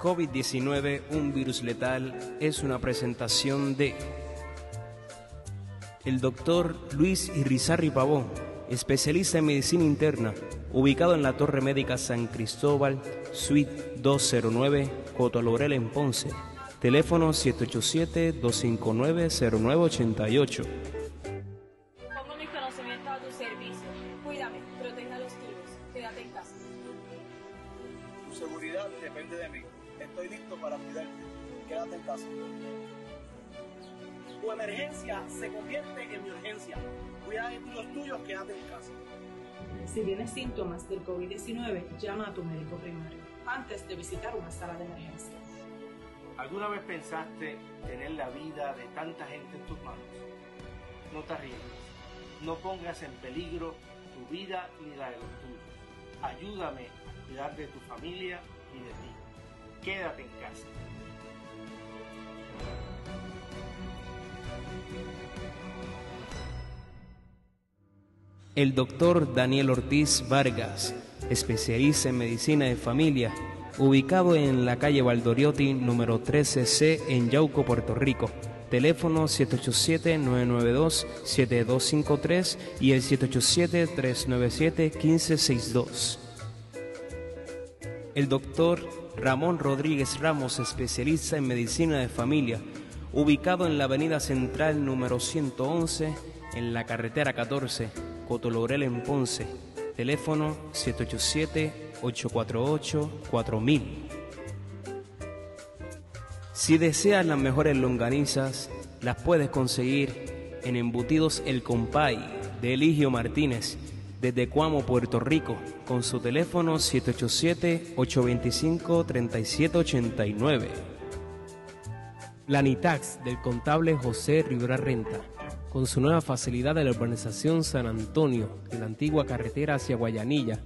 COVID-19, un virus letal, es una presentación de el doctor Luis Irizarri Pavón, especialista en medicina interna, ubicado en la Torre Médica San Cristóbal, Suite 209, Coto en Ponce. Teléfono 787-259-0988. listo para cuidarte. Quédate en casa. Tu emergencia se convierte en mi urgencia. Cuida de los tuyos, quédate en casa. Si tienes síntomas del COVID-19, llama a tu médico primario antes de visitar una sala de emergencia. ¿Alguna vez pensaste tener la vida de tanta gente en tus manos? No te arriesgues. No pongas en peligro tu vida ni la de los tuyos. Ayúdame a cuidar de tu familia y de ti quédate en casa. El doctor Daniel Ortiz Vargas, especialista en medicina de familia, ubicado en la calle Valdoriotti número 13C en Yauco, Puerto Rico. Teléfono 787-992-7253 y el 787-397-1562. El doctor Ramón Rodríguez Ramos, especialista en medicina de familia, ubicado en la avenida central número 111, en la carretera 14, Cotolorel en Ponce. Teléfono 787-848-4000. Si deseas las mejores longanizas, las puedes conseguir en Embutidos El Compay de Eligio Martínez desde Cuamo, Puerto Rico, con su teléfono 787-825-3789. Planitax del contable José Rivera Renta, con su nueva facilidad de la urbanización San Antonio, en la antigua carretera hacia Guayanilla,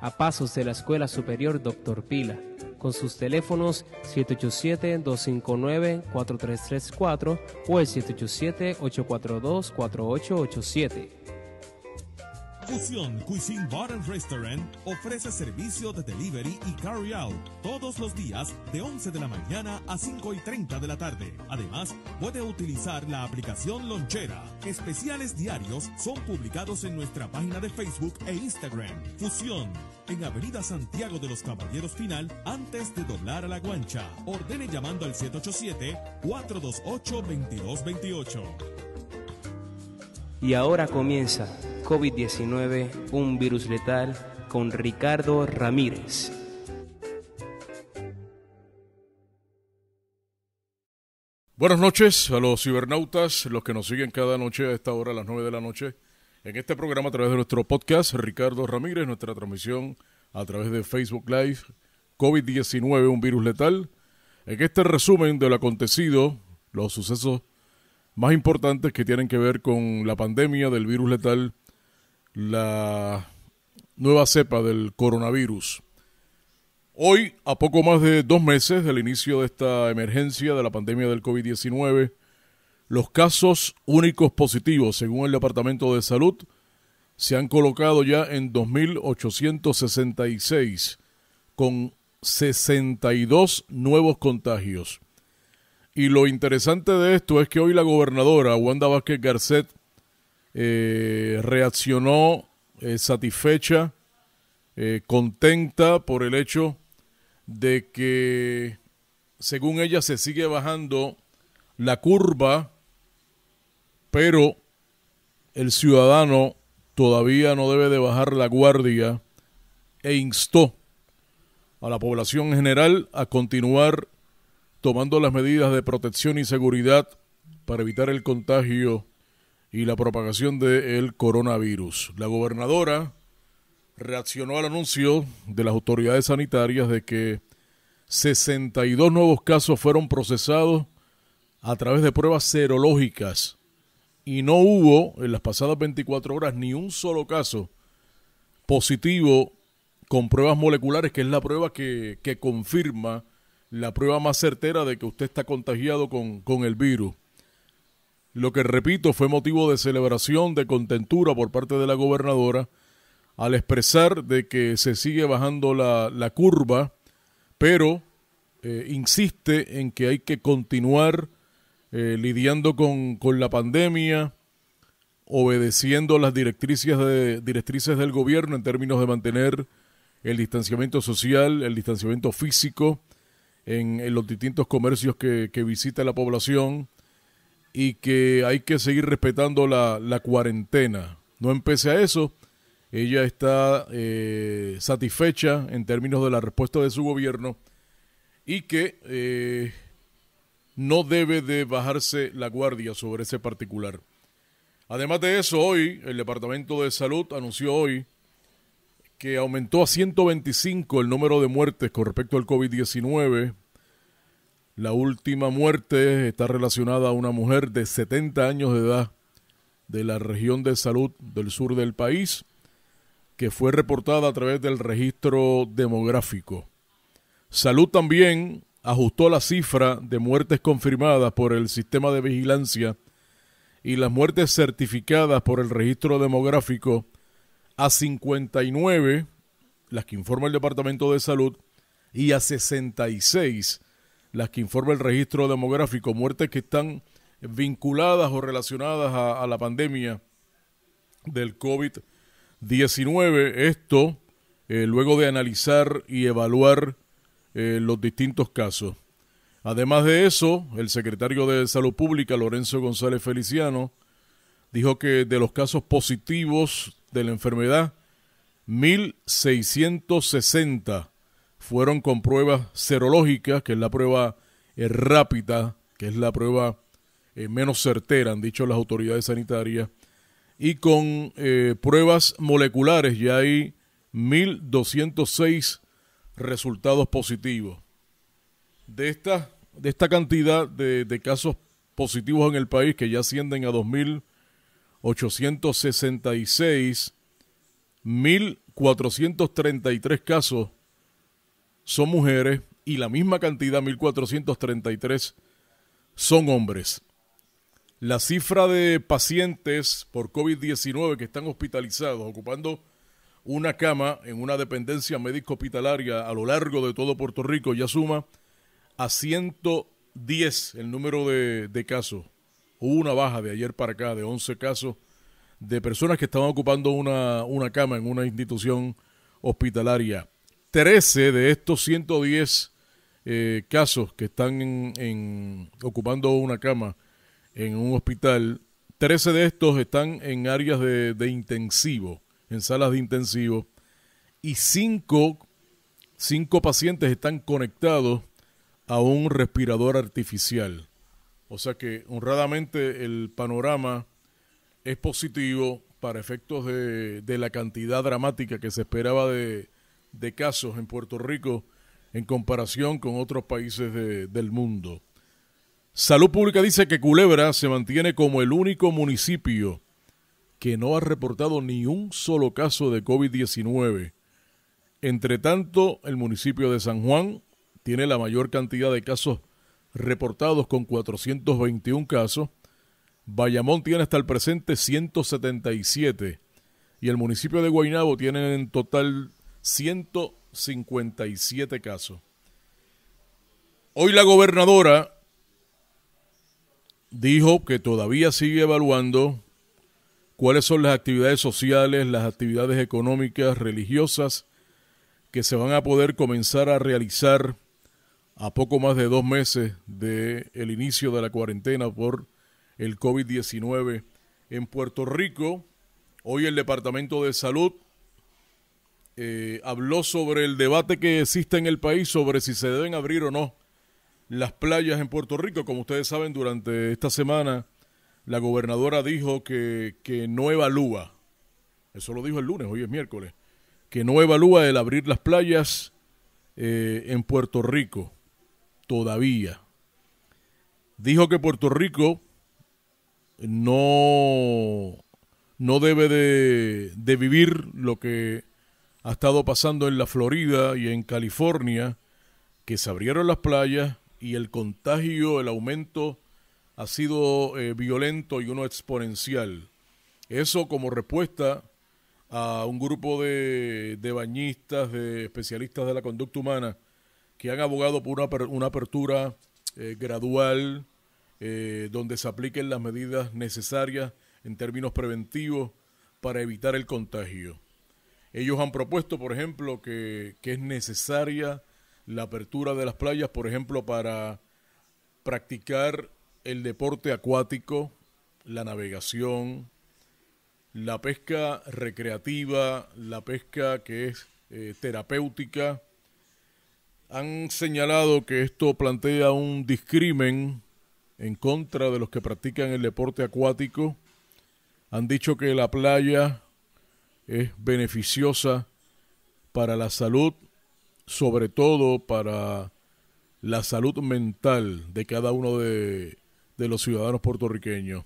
a pasos de la Escuela Superior Doctor Pila, con sus teléfonos 787-259-4334 o el 787-842-4887. Fusión Cuisine Bar and Restaurant ofrece servicio de delivery y carry out todos los días de 11 de la mañana a 5 y 30 de la tarde. Además, puede utilizar la aplicación Lonchera. Especiales diarios son publicados en nuestra página de Facebook e Instagram. Fusión en Avenida Santiago de los Caballeros Final antes de doblar a la guancha. Ordene llamando al 787-428-2228. Y ahora comienza COVID-19, un virus letal, con Ricardo Ramírez. Buenas noches a los cibernautas, los que nos siguen cada noche a esta hora, a las 9 de la noche, en este programa a través de nuestro podcast, Ricardo Ramírez, nuestra transmisión a través de Facebook Live, COVID-19, un virus letal. En este resumen de lo acontecido, los sucesos más importantes que tienen que ver con la pandemia del virus letal la nueva cepa del coronavirus. Hoy, a poco más de dos meses del inicio de esta emergencia de la pandemia del COVID-19, los casos únicos positivos, según el Departamento de Salud, se han colocado ya en 2.866, con 62 nuevos contagios. Y lo interesante de esto es que hoy la gobernadora Wanda Vázquez Garcet eh, reaccionó eh, satisfecha, eh, contenta por el hecho de que, según ella, se sigue bajando la curva, pero el ciudadano todavía no debe de bajar la guardia e instó a la población en general a continuar tomando las medidas de protección y seguridad para evitar el contagio y la propagación del coronavirus. La gobernadora reaccionó al anuncio de las autoridades sanitarias de que 62 nuevos casos fueron procesados a través de pruebas serológicas y no hubo en las pasadas 24 horas ni un solo caso positivo con pruebas moleculares, que es la prueba que, confirma la prueba más certera de que usted está contagiado con el virus lo que repito fue motivo de celebración, de contentura por parte de la gobernadora, al expresar de que se sigue bajando la, curva, pero eh, insiste en que hay que continuar eh, lidiando con, la pandemia, obedeciendo las directrices, de, directrices del gobierno en términos de mantener el distanciamiento social, el distanciamiento físico en, los distintos comercios que, que visita la población, y que hay que seguir respetando la, cuarentena. No empecé a eso. Ella está eh, satisfecha en términos de la respuesta de su gobierno y que eh, no debe de bajarse la guardia sobre ese particular. Además de eso, hoy el Departamento de Salud anunció hoy que aumentó a 125 el número de muertes con respecto al COVID-19 la última muerte está relacionada a una mujer de 70 años de edad de la región de salud del sur del país, que fue reportada a través del registro demográfico. Salud también ajustó la cifra de muertes confirmadas por el sistema de vigilancia y las muertes certificadas por el registro demográfico a 59, las que informa el Departamento de Salud, y a 66 las que informa el registro demográfico, muertes que están vinculadas o relacionadas a, la pandemia del COVID-19. Esto eh, luego de analizar y evaluar eh, los distintos casos. Además de eso, el secretario de Salud Pública, Lorenzo González Feliciano, dijo que de los casos positivos de la enfermedad, 1.660 fueron con pruebas serológicas, que es la prueba eh, rápida, que es la prueba eh, menos certera, han dicho las autoridades sanitarias, y con eh, pruebas moleculares. Ya hay 1.206 resultados positivos. De esta, de esta cantidad de, de casos positivos en el país, que ya ascienden a 2.866, 1.433 casos son mujeres y la misma cantidad, 1433, son hombres. La cifra de pacientes por COVID-19 que están hospitalizados ocupando una cama en una dependencia médico-hospitalaria a lo largo de todo Puerto Rico ya suma a 110 el número de, casos. Hubo una baja de ayer para acá de 11 casos de personas que estaban ocupando una cama en una institución hospitalaria. 13 de estos 110 eh, casos que están ocupando una cama en un hospital, 13 de estos están en áreas de, intensivo, en salas de intensivo, y 5, 5 pacientes están conectados a un respirador artificial. O sea que honradamente el panorama es positivo para efectos de la cantidad dramática que se esperaba de, de casos en Puerto Rico en comparación con otros países del mundo. Salud Pública dice que Culebra se mantiene como el único municipio que no ha reportado ni un solo caso de COVID-19. Entre tanto, el municipio de San Juan tiene la mayor cantidad de casos reportados con 421 casos. Bayamón tiene hasta el presente 177 y el municipio de Guaynabo tiene en total 157 casos. Hoy la gobernadora dijo que todavía sigue evaluando cuáles son las actividades sociales, las actividades económicas, religiosas, que se van a poder comenzar a realizar a poco más de dos meses del el inicio de la cuarentena por el COVID-19 en Puerto Rico. Hoy el Departamento de Salud eh, habló sobre el debate que existe en el país sobre si se deben abrir o no las playas en Puerto Rico. Como ustedes saben, durante esta semana la gobernadora dijo que, no evalúa, eso lo dijo el lunes, hoy es miércoles, que no evalúa el abrir las playas eh, en Puerto Rico todavía. Dijo que Puerto Rico no, no debe de, de vivir lo que ha estado pasando en la Florida y en California, que se abrieron las playas y el contagio, el aumento ha sido eh, violento y uno exponencial. Eso como respuesta a un grupo de, bañistas, de especialistas de la conducta humana, que han abogado por una, apertura eh, gradual, eh, donde se apliquen las medidas necesarias en términos preventivos para evitar el contagio. Ellos han propuesto, por ejemplo, que, es necesaria la apertura de las playas, por ejemplo, para practicar el deporte acuático, la navegación, la pesca recreativa, la pesca que es eh, terapéutica. Han señalado que esto plantea un discrimen en contra de los que practican el deporte acuático. Han dicho que la playa es beneficiosa para la salud, sobre todo para la salud mental de cada uno de, los ciudadanos puertorriqueños.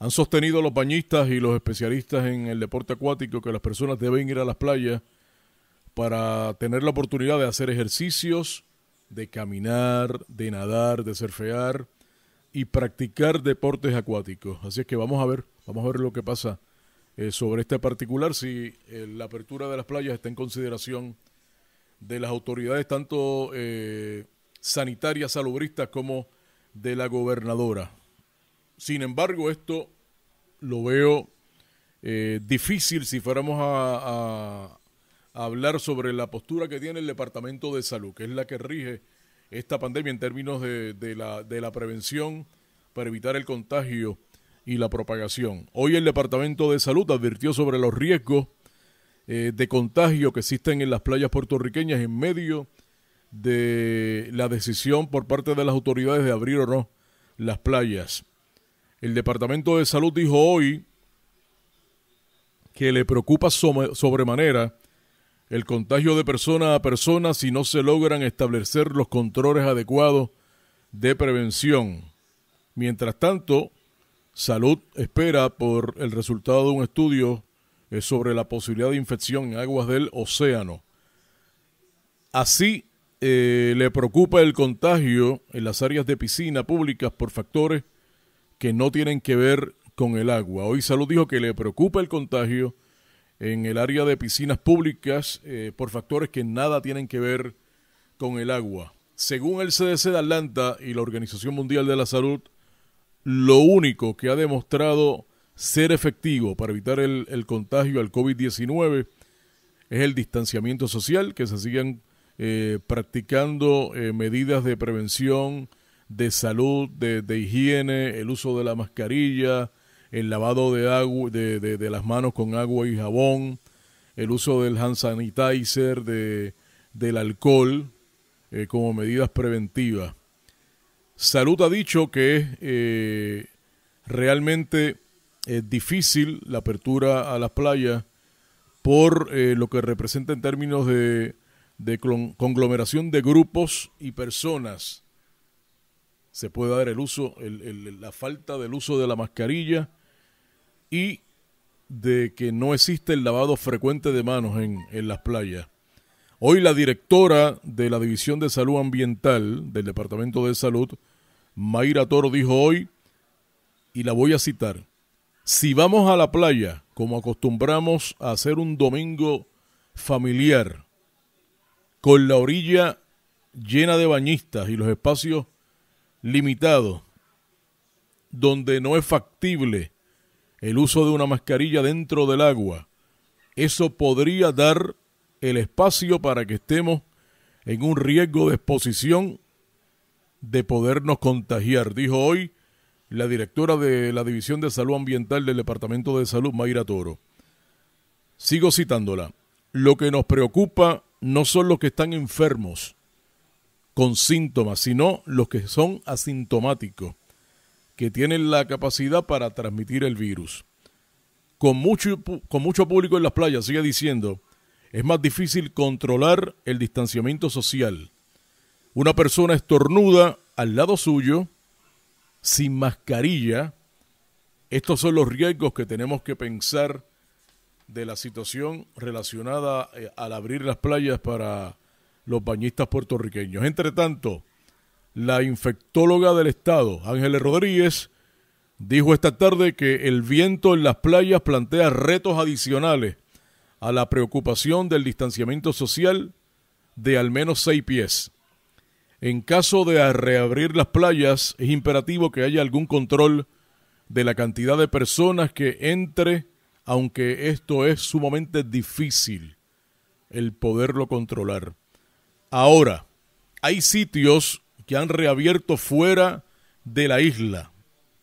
Han sostenido los bañistas y los especialistas en el deporte acuático que las personas deben ir a las playas para tener la oportunidad de hacer ejercicios, de caminar, de nadar, de surfear y practicar deportes acuáticos. Así es que vamos a ver, vamos a ver lo que pasa eh, sobre este particular, si eh, la apertura de las playas está en consideración de las autoridades tanto eh, sanitarias, salubristas como de la gobernadora. Sin embargo, esto lo veo difícil si fuéramos a, hablar sobre la postura que tiene el Departamento de Salud, que es la que rige esta pandemia en términos de, la, prevención para evitar el contagio y la propagación. Hoy el Departamento de Salud advirtió sobre los riesgos eh, de contagio que existen en las playas puertorriqueñas en medio de la decisión por parte de las autoridades de abrir o no las playas. El Departamento de Salud dijo hoy que le preocupa sobremanera el contagio de persona a persona si no se logran establecer los controles adecuados de prevención. Mientras tanto, Salud espera por el resultado de un estudio eh, sobre la posibilidad de infección en aguas del océano. Así eh, le preocupa el contagio en las áreas de piscina públicas por factores que no tienen que ver con el agua. Hoy Salud dijo que le preocupa el contagio en el área de piscinas públicas eh, por factores que nada tienen que ver con el agua. Según el CDC de Atlanta y la Organización Mundial de la Salud, lo único que ha demostrado ser efectivo para evitar el, contagio al COVID-19 es el distanciamiento social, que se sigan eh, practicando eh, medidas de prevención, de salud, de, higiene, el uso de la mascarilla, el lavado de, las manos con agua y jabón, el uso del hand sanitizer, del alcohol, eh, como medidas preventivas. Salud ha dicho que es eh, realmente es difícil la apertura a las playas por eh, lo que representa en términos de, conglomeración de grupos y personas. Se puede dar el uso, la falta del uso de la mascarilla y de que no existe el lavado frecuente de manos en las playas. Hoy la directora de la División de Salud Ambiental del Departamento de Salud, Mayra Toro dijo hoy, y la voy a citar, si vamos a la playa, como acostumbramos a hacer un domingo familiar, con la orilla llena de bañistas y los espacios limitados, donde no es factible el uso de una mascarilla dentro del agua, eso podría dar el espacio para que estemos en un riesgo de exposición de podernos contagiar, dijo hoy la directora de la División de Salud Ambiental del Departamento de Salud, Mayra Toro. Sigo citándola. Lo que nos preocupa no son los que están enfermos con síntomas, sino los que son asintomáticos, que tienen la capacidad para transmitir el virus. Con mucho, con mucho público en las playas, sigue diciendo, es más difícil controlar el distanciamiento social una persona estornuda al lado suyo, sin mascarilla. Estos son los riesgos que tenemos que pensar de la situación relacionada eh, al abrir las playas para los bañistas puertorriqueños. Entre tanto, la infectóloga del Estado, Ángeles Rodríguez, dijo esta tarde que el viento en las playas plantea retos adicionales a la preocupación del distanciamiento social de al menos seis pies. En caso de reabrir las playas, es imperativo que haya algún control de la cantidad de personas que entre, aunque esto es sumamente difícil el poderlo controlar. Ahora, hay sitios que han reabierto fuera de la isla,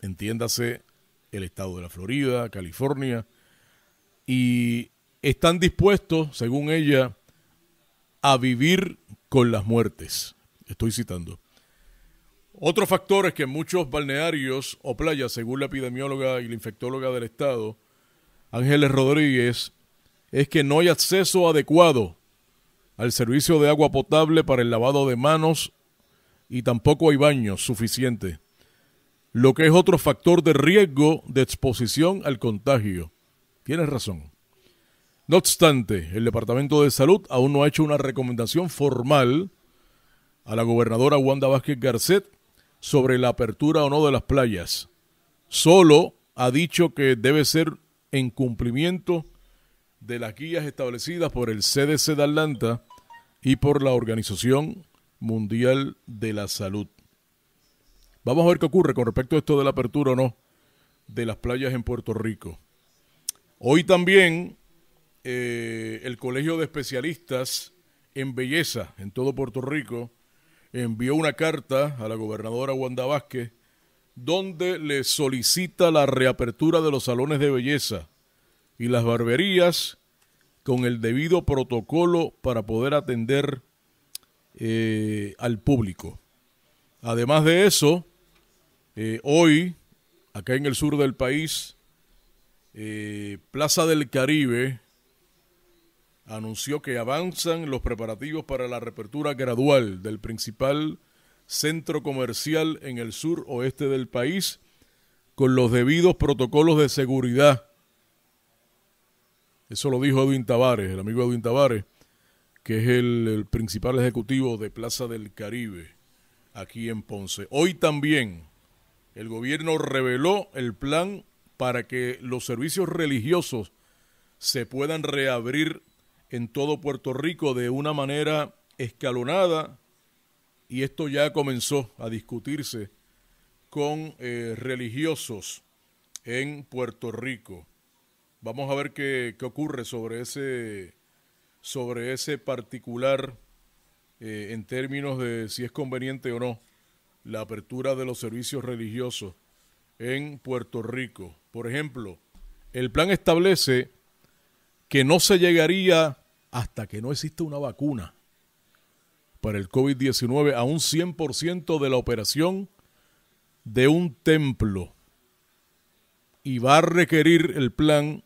entiéndase el estado de la Florida, California, y están dispuestos, según ella, a vivir con las muertes. Estoy citando. factor es que muchos balnearios o playas, según la epidemióloga y la infectóloga del Estado, Ángeles Rodríguez, es que no hay acceso adecuado al servicio de agua potable para el lavado de manos y tampoco hay baños suficientes, lo que es otro factor de riesgo de exposición al contagio. Tienes razón. No obstante, el Departamento de Salud aún no ha hecho una recomendación formal a la gobernadora Wanda Vázquez Garcet sobre la apertura o no de las playas. Solo ha dicho que debe ser en cumplimiento de las guías establecidas por el CDC de Atlanta y por la Organización Mundial de la Salud. Vamos a ver qué ocurre con respecto a esto de la apertura o no de las playas en Puerto Rico. Hoy también eh, el Colegio de Especialistas en Belleza en todo Puerto Rico envió una carta a la gobernadora Wanda Vázquez donde le solicita la reapertura de los salones de belleza y las barberías con el debido protocolo para poder atender eh, al público. Además de eso, eh, hoy, acá en el sur del país, eh, Plaza del Caribe anunció que avanzan los preparativos para la reapertura gradual del principal centro comercial en el sur oeste del país con los debidos protocolos de seguridad. Eso lo dijo Edwin Tavares, el amigo Edwin Tavares, que es el, el principal ejecutivo de Plaza del Caribe, aquí en Ponce. Hoy también el gobierno reveló el plan para que los servicios religiosos se puedan reabrir en todo Puerto Rico de una manera escalonada y esto ya comenzó a discutirse con eh, religiosos en Puerto Rico. Vamos a ver qué, ocurre sobre ese, sobre ese particular eh, en términos de si es conveniente o no la apertura de los servicios religiosos en Puerto Rico. Por ejemplo, el plan establece que no se llegaría hasta que no exista una vacuna para el COVID-19 a un 100% de la operación de un templo y va a requerir el plan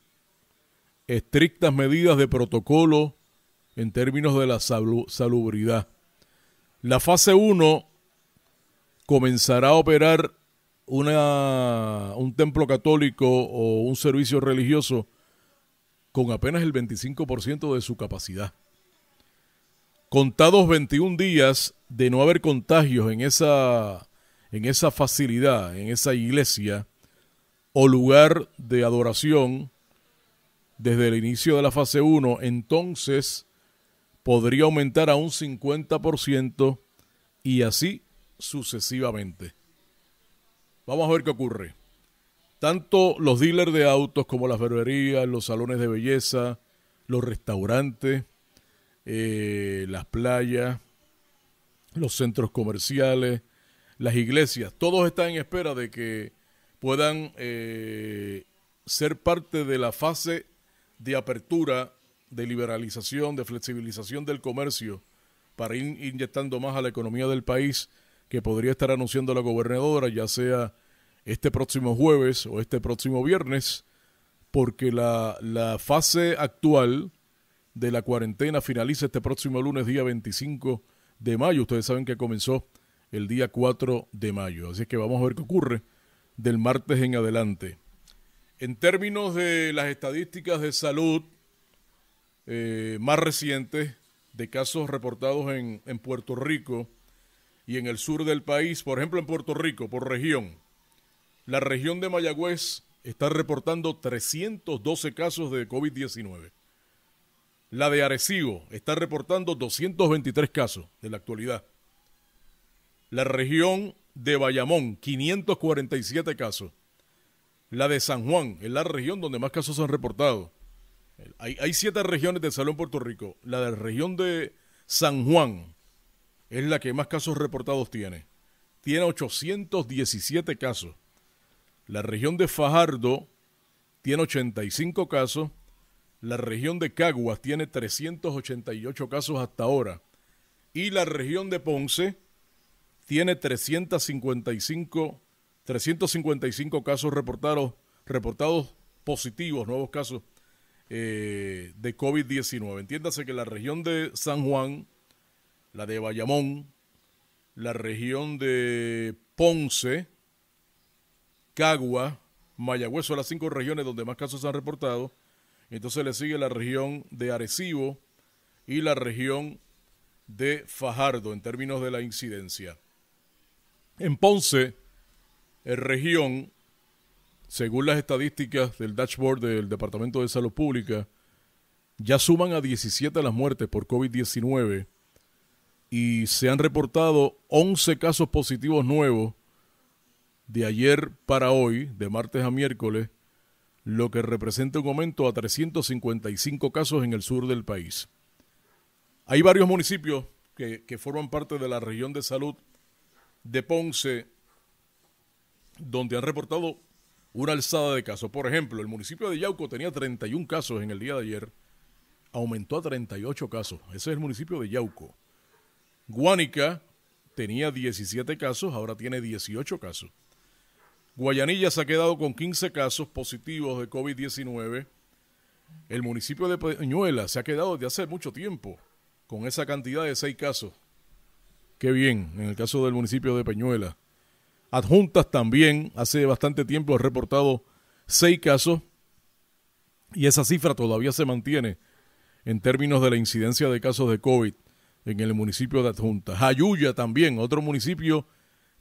estrictas medidas de protocolo en términos de la salubridad. La fase 1 comenzará a operar una, un templo católico o un servicio religioso con apenas el 25% de su capacidad. Contados 21 días de no haber contagios en esa, en esa facilidad, en esa iglesia o lugar de adoración desde el inicio de la fase 1, entonces podría aumentar a un 50% y así sucesivamente. Vamos a ver qué ocurre tanto los dealers de autos como las barberías, los salones de belleza, los restaurantes, eh, las playas, los centros comerciales, las iglesias, todos están en espera de que puedan eh, ser parte de la fase de apertura, de liberalización, de flexibilización del comercio para ir inyectando más a la economía del país que podría estar anunciando la gobernadora, ya sea este próximo jueves o este próximo viernes, porque la, fase actual de la cuarentena finaliza este próximo lunes, día 25 de mayo. Ustedes saben que comenzó el día 4 de mayo, así que vamos a ver qué ocurre del martes en adelante. En términos de las estadísticas de salud eh, más recientes de casos reportados en Puerto Rico y en el sur del país, por ejemplo en Puerto Rico, por región, la región de Mayagüez está reportando 312 casos de COVID-19. La de Arecibo está reportando 223 casos de la actualidad. La región de Bayamón, 547 casos. La de San Juan, es la región donde más casos se han reportado. Hay, siete regiones del Salón Puerto Rico. La de la región de San Juan es la que más casos reportados tiene. Tiene 817 casos. La región de Fajardo tiene 85 casos, la región de Caguas tiene 388 casos hasta ahora y la región de Ponce tiene 355, 355 casos reportados, reportados positivos, nuevos casos eh, de COVID-19. Entiéndase que la región de San Juan, la de Bayamón, la región de Ponce, Cagua, Mayagüez son las cinco regiones donde más casos se han reportado. Entonces le sigue la región de Arecibo y la región de Fajardo en términos de la incidencia. En Ponce, en región, según las estadísticas del dashboard del Departamento de Salud Pública, ya suman a 17 las muertes por COVID-19 y se han reportado 11 casos positivos nuevos de ayer para hoy, de martes a miércoles, lo que representa un aumento a 355 casos en el sur del país. Hay varios municipios que, que forman parte de la región de salud de Ponce donde han reportado una alzada de casos. Por ejemplo, el municipio de Yauco tenía 31 casos en el día de ayer, aumentó a 38 casos. Ese es el municipio de Yauco. Guánica tenía 17 casos, ahora tiene 18 casos. Guayanilla se ha quedado con 15 casos positivos de COVID-19. El municipio de Peñuela se ha quedado de hace mucho tiempo con esa cantidad de 6 casos. Qué bien, en el caso del municipio de Peñuela. Adjuntas también, hace bastante tiempo ha reportado 6 casos y esa cifra todavía se mantiene en términos de la incidencia de casos de COVID en el municipio de Adjuntas. Ayuya también, otro municipio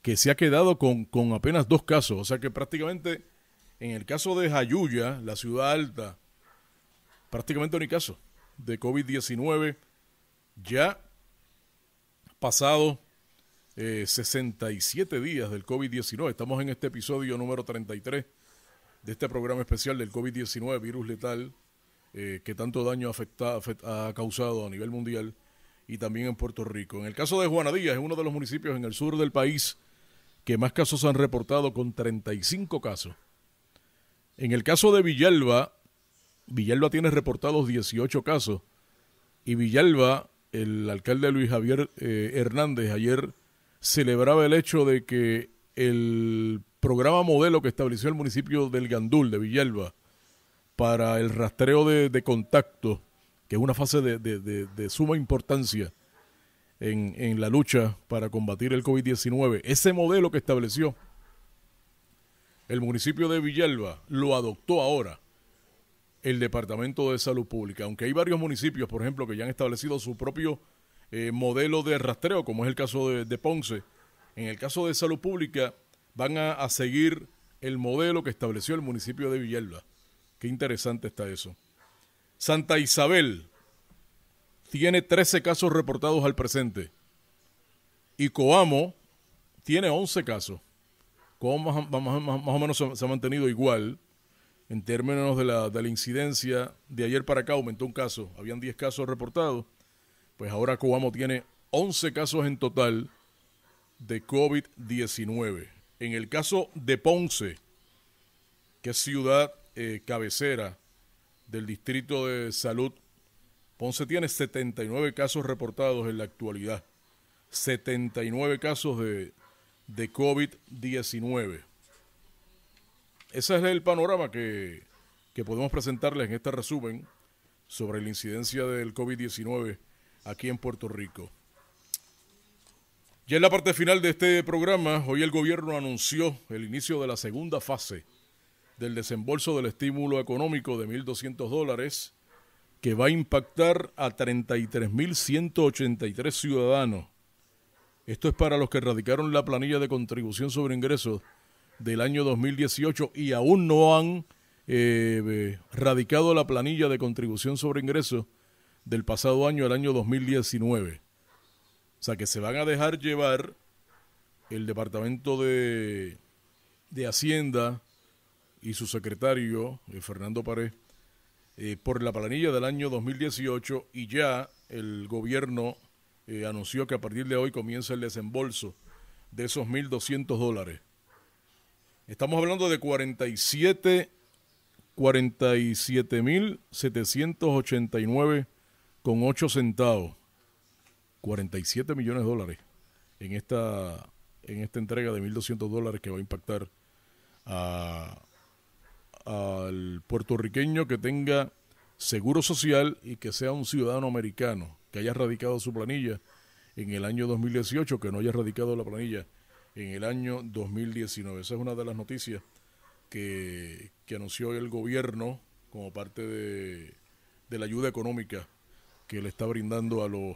que se ha quedado con, con apenas dos casos. O sea que prácticamente en el caso de Jayuya, la ciudad alta, prácticamente no caso de COVID-19. Ya pasado 67 eh, días del COVID-19, estamos en este episodio número 33 de este programa especial del COVID-19, virus letal, eh, que tanto daño afecta, ha causado a nivel mundial y también en Puerto Rico. En el caso de Juana es uno de los municipios en el sur del país que más casos han reportado con 35 casos. En el caso de Villalba, Villalba tiene reportados 18 casos y Villalba, el alcalde Luis Javier eh, Hernández ayer celebraba el hecho de que el programa modelo que estableció el municipio del Gandul, de Villalba, para el rastreo de, contacto, que es una fase de suma importancia, en, la lucha para combatir el COVID-19. Ese modelo que estableció el municipio de Villalba lo adoptó ahora el Departamento de Salud Pública, aunque hay varios municipios, por ejemplo, que ya han establecido su propio eh, modelo de rastreo, como es el caso de, de, Ponce. En el caso de salud pública, van a, a seguir el modelo que estableció el municipio de Villalba. Qué interesante está eso. Santa Isabel, tiene 13 casos reportados al presente. Y Coamo tiene 11 casos. Coamo más, o menos se, ha mantenido igual en términos de la, de la, incidencia. De ayer para acá aumentó un caso. Habían 10 casos reportados. Pues ahora Coamo tiene 11 casos en total de COVID-19. En el caso de Ponce, que es ciudad eh, cabecera del Distrito de Salud Ponce tiene 79 casos reportados en la actualidad. 79 casos de, COVID-19. Ese es el panorama que, que podemos presentarles en este resumen sobre la incidencia del COVID-19 aquí en Puerto Rico. Ya en la parte final de este programa, hoy el gobierno anunció el inicio de la segunda fase del desembolso del estímulo económico de 1.200 dólares que va a impactar a 33.183 ciudadanos. Esto es para los que radicaron la planilla de contribución sobre ingresos del año 2018 y aún no han eh, radicado la planilla de contribución sobre ingresos del pasado año, al año 2019. O sea que se van a dejar llevar el Departamento de, Hacienda y su secretario, eh, Fernando Pared, eh, por la planilla del año 2018 y ya el gobierno eh, anunció que a partir de hoy comienza el desembolso de esos 1.200 dólares. Estamos hablando de 47 47.789 con 8 centavos. 47 millones de dólares en esta, en esta entrega de 1.200 dólares que va a impactar a al puertorriqueño que tenga seguro social y que sea un ciudadano americano, que haya radicado su planilla en el año 2018, que no haya radicado la planilla en el año 2019. Esa es una de las noticias que, anunció el gobierno como parte de, de, la ayuda económica que le está brindando a los,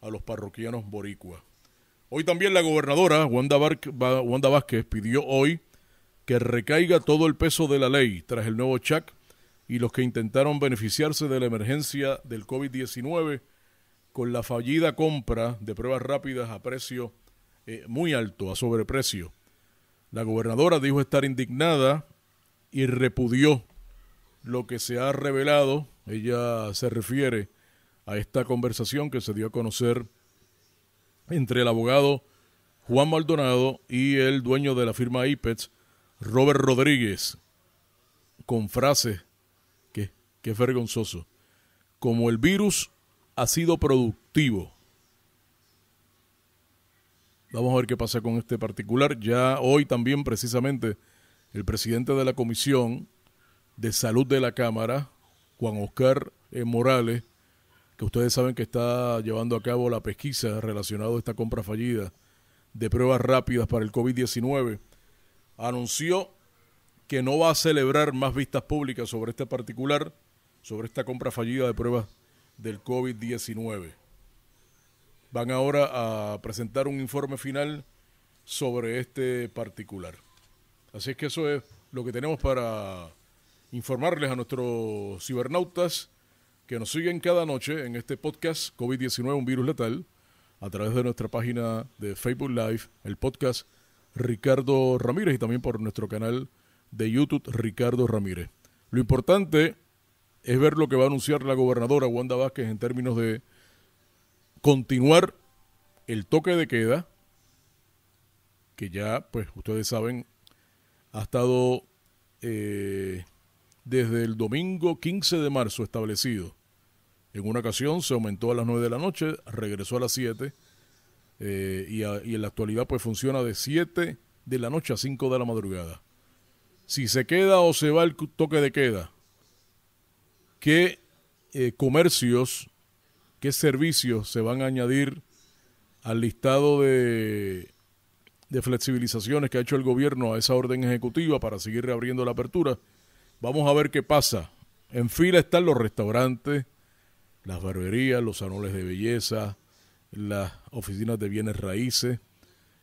a los parroquianos boricuas. Hoy también la gobernadora Wanda, Bar Wanda Vázquez pidió hoy que recaiga todo el peso de la ley tras el nuevo CHAC y los que intentaron beneficiarse de la emergencia del COVID-19 con la fallida compra de pruebas rápidas a precio eh, muy alto, a sobreprecio. La gobernadora dijo estar indignada y repudió lo que se ha revelado. Ella se refiere a esta conversación que se dio a conocer entre el abogado Juan Maldonado y el dueño de la firma IPETS, Robert Rodríguez con frases que, que es vergonzoso. Como el virus ha sido productivo. Vamos a ver qué pasa con este particular. Ya hoy también precisamente el presidente de la Comisión de Salud de la Cámara, Juan Oscar eh, Morales, que ustedes saben que está llevando a cabo la pesquisa relacionada a esta compra fallida de pruebas rápidas para el COVID-19, anunció que no va a celebrar más vistas públicas sobre este particular, sobre esta compra fallida de pruebas del COVID-19. Van ahora a presentar un informe final sobre este particular. Así es que eso es lo que tenemos para informarles a nuestros cibernautas que nos siguen cada noche en este podcast COVID-19, un virus letal, a través de nuestra página de Facebook Live, el podcast Ricardo Ramírez y también por nuestro canal de YouTube Ricardo Ramírez. Lo importante es ver lo que va a anunciar la gobernadora Wanda Vázquez en términos de continuar el toque de queda, que ya, pues ustedes saben, ha estado eh, desde el domingo 15 de marzo establecido. En una ocasión se aumentó a las 9 de la noche, regresó a las 7 eh, y, en la actualidad pues funciona de 7 de la noche a 5 de la madrugada. Si se queda o se va el toque de queda, ¿qué eh, comercios, qué servicios se van a añadir al listado de, flexibilizaciones que ha hecho el gobierno a esa orden ejecutiva para seguir reabriendo la apertura? Vamos a ver qué pasa. En fila están los restaurantes, las barberías, los salones de belleza, las oficinas de bienes raíces,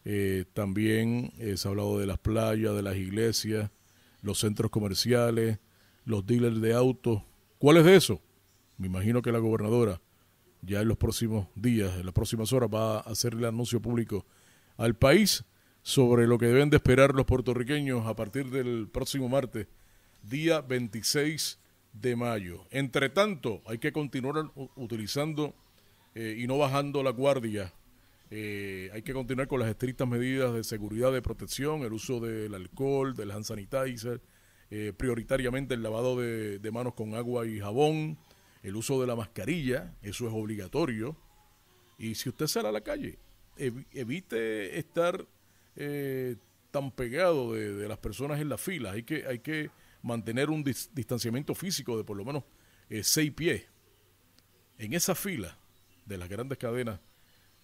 eh, también eh, se ha hablado de las playas, de las iglesias, los centros comerciales, los dealers de autos. ¿Cuál es de eso? Me imagino que la gobernadora ya en los próximos días, en las próximas horas, va a hacer el anuncio público al país sobre lo que deben de esperar los puertorriqueños a partir del próximo martes, día 26 de mayo. Entre tanto, hay que continuar utilizando eh, y no bajando la guardia. Eh, hay que continuar con las estrictas medidas de seguridad, de protección, el uso del alcohol, del hand sanitizer, eh, prioritariamente el lavado de, manos con agua y jabón, el uso de la mascarilla, eso es obligatorio. Y si usted sale a la calle, evite estar tan pegado de, las personas en la fila. Hay que, hay que mantener un distanciamiento físico de por lo menos seis pies en esa fila de las grandes cadenas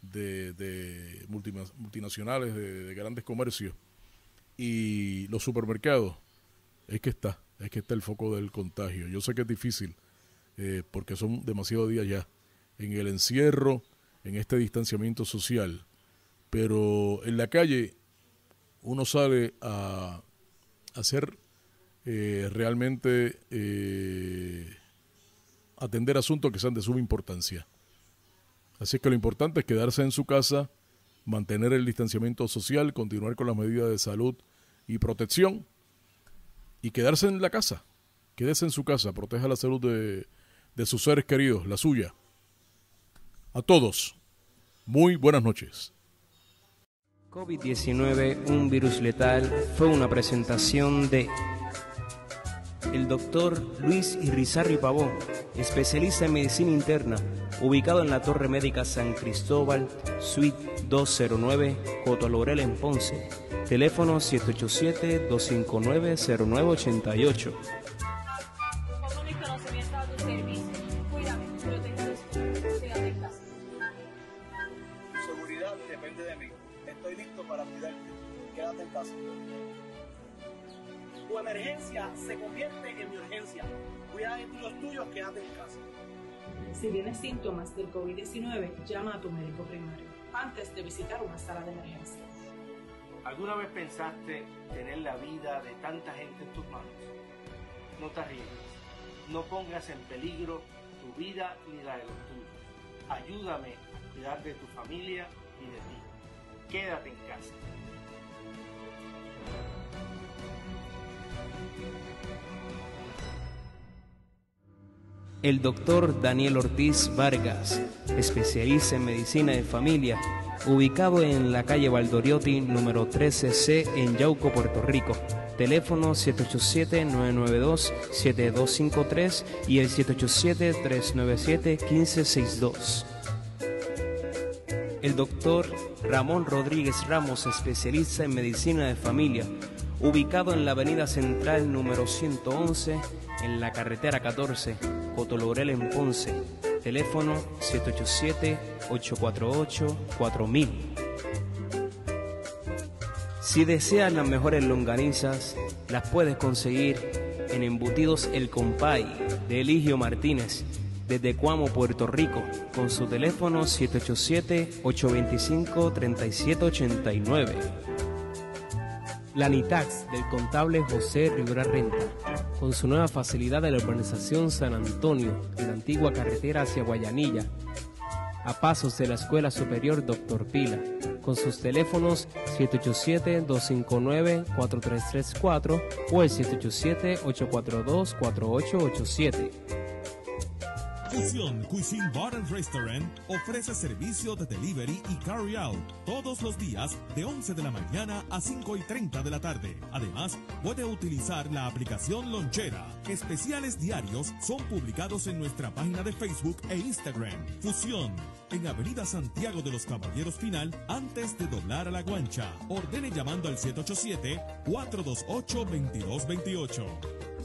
de, multinacionales, de, grandes comercios y los supermercados, es que está, es que está el foco del contagio. Yo sé que es difícil eh, porque son demasiados días ya en el encierro, en este distanciamiento social, pero en la calle uno sale a hacer eh, realmente eh, atender asuntos que sean de suma importancia. Así que lo importante es quedarse en su casa, mantener el distanciamiento social, continuar con las medidas de salud y protección y quedarse en la casa. Quédese en su casa, proteja la salud de, sus seres queridos, la suya. A todos, muy buenas noches. COVID-19, un virus letal, fue una presentación de el doctor Luis Irizarry Pavón, especialista en medicina interna ubicado en la Torre Médica San Cristóbal, Suite 209, Coto Lorel en Ponce. Teléfono 787-259-0988. Seguridad depende de mí. Estoy listo para cuidarte. Quédate en casa. Tu emergencia se convierte en mi urgencia. Cuida de los tuyos, quédate en casa. Si tienes síntomas del COVID-19, llama a tu médico primario antes de visitar una sala de emergencias. ¿Alguna vez pensaste tener la vida de tanta gente en tus manos? No te arriesgues. No pongas en peligro tu vida ni la de los tuyos. Ayúdame a cuidar de tu familia y de ti. Quédate en casa el doctor Daniel Ortiz Vargas, especialista en medicina de familia, ubicado en la calle Valdoriotti número 13C en Yauco, Puerto Rico. Teléfono 787-992-7253 y el 787-397-1562. El doctor Ramón Rodríguez Ramos, especialista en medicina de familia, ubicado en la avenida central número 111 en la carretera 14 Potolorel en Ponce. Teléfono 787-848-4000. Si deseas las mejores longanizas, las puedes conseguir en Embutidos El Compay de Eligio Martínez, desde Cuamo, Puerto Rico, con su teléfono 787-825-3789. La NITAX del contable José Rivera Renta con su nueva facilidad de la urbanización San Antonio en la antigua carretera hacia Guayanilla, a pasos de la Escuela Superior Doctor Pila, con sus teléfonos 787-259-4334 o el 787-842-4887. Fusión Cuisine Bar and Restaurant ofrece servicio de delivery y carry out todos los días de 11 de la mañana a 5 y 30 de la tarde. Además, puede utilizar la aplicación Lonchera. Especiales diarios son publicados en nuestra página de Facebook e Instagram. Fusión en Avenida Santiago de los Caballeros Final antes de doblar a la guancha. Ordene llamando al 787 428 2228.